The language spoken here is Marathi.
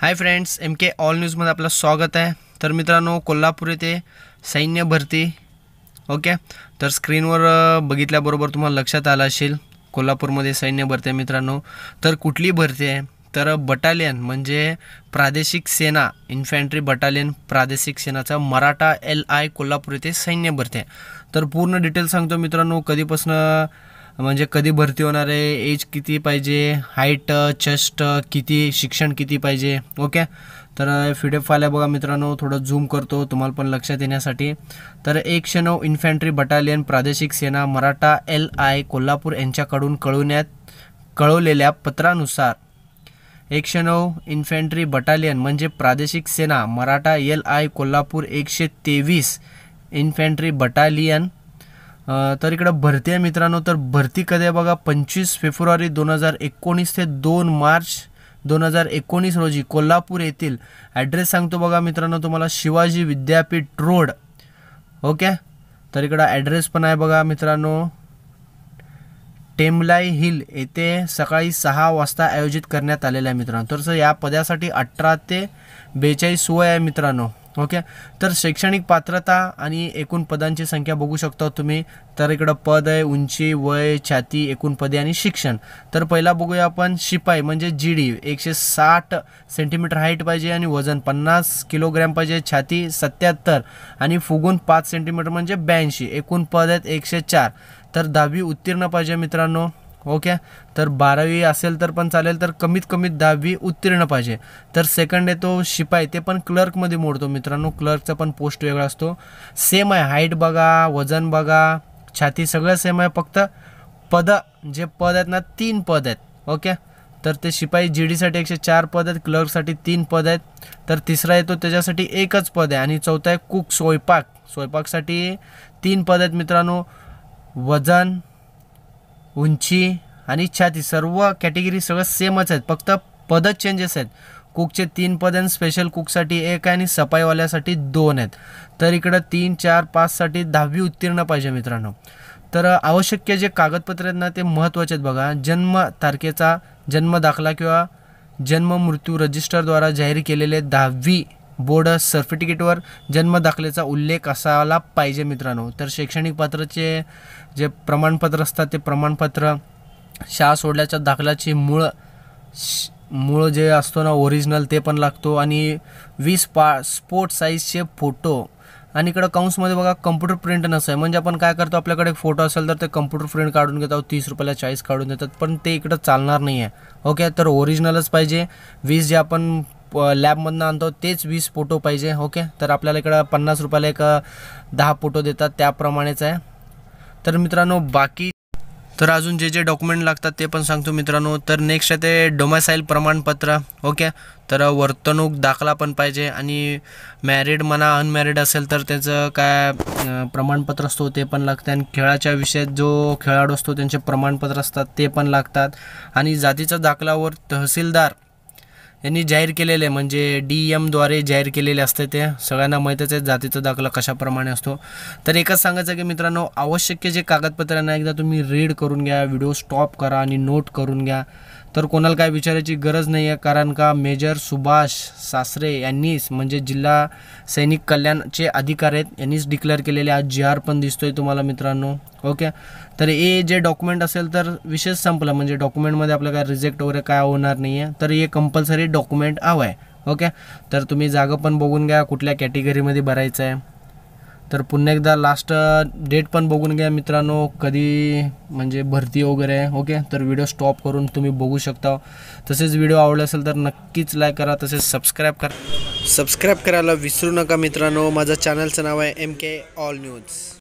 हाय फ्रेंड्स एम के ऑल न्यूजमध्ये आपलं स्वागत आहे तर मित्रांनो कोल्हापूर येथे सैन्य भरती ओके तर स्क्रीनवर बघितल्याबरोबर तुम्हाला लक्षात आलं असेल कोल्हापूरमध्ये सैन्य भरती आहे मित्रांनो तर कुठली भरती आहे तर बटालियन म्हणजे प्रादेशिक सेना इन्फॅन्ट्री बटालियन प्रादेशिक सेनाचा मराठा एल आय कोल्हापूर येथे सैन्य भरती आहे तर पूर्ण डिटेल सांगतो मित्रांनो कधीपासून म्हणजे कधी भरती होणार आहे एज किती पाहिजे हाईट चेस्ट किती शिक्षण किती पाहिजे ओके तर फिडे फाल्या बघा मित्रांनो थोडं झूम करतो तुम्हाला पण लक्षात येण्यासाठी तर एकशे नऊ इन्फॅन्ट्री बटालियन प्रादेशिक सेना मराठा एल आय कोल्हापूर यांच्याकडून कळवण्यात कळवलेल्या पत्रानुसार एकशे नऊ इन्फॅन्ट्री बटालियन म्हणजे प्रादेशिक सेना मराठा एल आय कोल्हापूर एकशे तेवीस इन्फॅन्ट्री बटालियन तर इकडं भरती आहे मित्रांनो तर भरती कधी आहे बघा पंचवीस फेब्रुवारी दोन हजार एकोणीस ते दोन मार्च दोन हजार एकोणीस रोजी कोल्हापूर येथील ॲड्रेस सांगतो बघा मित्रांनो तुम्हाला शिवाजी विद्यापीठ रोड ओके तर इकडं ॲड्रेस पण आहे बघा मित्रांनो टेमलाई हिल येथे सकाळी सहा वाजता आयोजित करण्यात आलेलं आहे मित्रांनो तर सर या पदासाठी अठरा ते बेचाळीस वय आहे मित्रांनो ओके तर शैक्षणिक पात्रता आणि एकूण पदांची संख्या बघू शकता तुम्ही तर इकडं पद आहे उंची वय छाती एकूण पदे आणि शिक्षण तर पहिला बघूया आपण शिपाई म्हणजे जी डी एकशे साठ सेंटीमीटर हाईट पाहिजे आणि वजन पन्नास किलोग्रॅम पाहिजे छाती सत्याहत्तर आणि फुगून पाच सेंटीमीटर म्हणजे ब्याऐंशी एकूण पद आहेत एकशे चार तर दहावी उत्तीर्ण पाहिजे मित्रांनो ओके तर बारावी असेल तर पण चालेल तर कमीत कमी दहावी उत्तीर्ण पाहिजे तर सेकंड येतो शिपाई ते पण क्लर्कमध्ये मोडतो मित्रांनो क्लर्कचा पण पोस्ट वेगळा असतो सेम आहे हाईट बघा वजन बघा छाती सगळं सेम आहे फक्त पद जे पद आहेत ना तीन पद आहेत ओके तर ते शिपाई जी डीसाठी एकशे चार पद आहेत क्लर्कसाठी तीन पद आहेत तर तिसरा येतो त्याच्यासाठी एकच पद आहे आणि चौथा आहे कुक स्वयंपाक स्वयंपाकसाठी तीन पद आहेत मित्रांनो वजन उंची आणि छाती सर्व कॅटेगरी सगळं सेमच आहेत फक्त पदच चेंजेस आहेत कुकचे तीन पद आणि स्पेशल कुकसाठी एक आहे आणि सफाईवाल्यासाठी दोन आहेत तर इकडं तीन चार पाचसाठी दहावी उत्तीर्ण पाहिजे मित्रांनो तर आवश्यक जे कागदपत्र आहेत ना ते महत्त्वाचे आहेत बघा जन्म तारखेचा जन्म दाखला किंवा जन्म मृत्यू रजिस्टरद्वारा जाहीर केलेले दहावी बोर्ड सर्टिफिकेटवर जन्मदाखलेचा उल्लेख असायला पाहिजे मित्रांनो तर शैक्षणिक पात्राचे जे प्रमाणपत्र असतात ते प्रमाणपत्र शाळा सोडल्याच्या दाखल्याची मूळ मूळ जे असतो ना ओरिजिनल ते पण लागतो आणि वीस पा स्पोर्ट साईजचे फोटो आणि इकडं काउंट्समध्ये बघा कम्प्युटर प्रिंट नसं आहे म्हणजे आपण काय करतो आपल्याकडे फोटो असेल तर ते कम्प्युटर प्रिंट काढून घेतो तीस रुपयाला चाळीस काढून देतात पण ते इकडं चालणार नाही आहे ओके तर ओरिजिनलच पाहिजे वीस जे आपण प लॅबमधनं आणतो तेच वीस फोटो पाहिजे ओके तर आपल्याला इकडं पन्नास रुपयाला एक दहा फोटो देतात त्याप्रमाणेच आहे तर मित्रांनो बाकी तर अजून जे जे डॉक्युमेंट लागतात ते पण सांगतो मित्रांनो तर नेक्स्ट आहे ते डोमॅसाईल प्रमाणपत्र ओके तर वर्तणूक दाखला पण पाहिजे आणि मॅरिड म्हणा अनमॅरिड असेल तर त्याचं काय प्रमाणपत्र असतो ते पण लागतं आणि खेळाच्या विषयात जो खेळाडू असतो त्यांचे प्रमाणपत्र असतात ते पण लागतात आणि जातीच्या दाखलावर तहसीलदार यांनी जाहीर केलेले म्हणजे डी एमद्वारे जाहीर केलेले असते ते सगळ्यांना माहीतच आहे जातीचा दाखला कशाप्रमाणे असतो तर एकच सांगायचं की मित्रांनो आवश्यक जे कागदपत्रांना एकदा तुम्ही रीड करून घ्या व्हिडिओ स्टॉप करा आणि नोट करून घ्या तर कोणाला काय विचारायची गरज नाही आहे कारण का मेजर सुभाष सासरे यांनीच म्हणजे जिल्हा सैनिक कल्याणचे अधिकारी आहेत यांनीच डिक्लेअर केलेले आज जी आर पण दिसतोय तुम्हाला मित्रांनो ओके तर हे जे डॉक्युमेंट असेल तर विशेष संपला म्हणजे डॉक्युमेंटमध्ये आपलं काय रिजेक्ट वगैरे काय होणार नाही आहे तर हे कंपल्सरी डॉक्युमेंट हवं आहे ओके तर तुम्ही जागा पण बघून घ्या कुठल्या कॅटेगरीमध्ये भरायचं आहे तर पुन्हा एकदा लास्ट डेट uh, पण बघून घ्या मित्रांनो कधी म्हणजे भरती वगैरे ओके तर व्हिडिओ स्टॉप करून तुम्ही बघू शकता तसेच व्हिडिओ आवडला असेल तर नक्कीच लाईक करा तसेच सबस्क्राईब करा सबस्क्राईब करायला विसरू नका मित्रांनो माझं चॅनलचं नाव आहे एम के ऑल न्यूज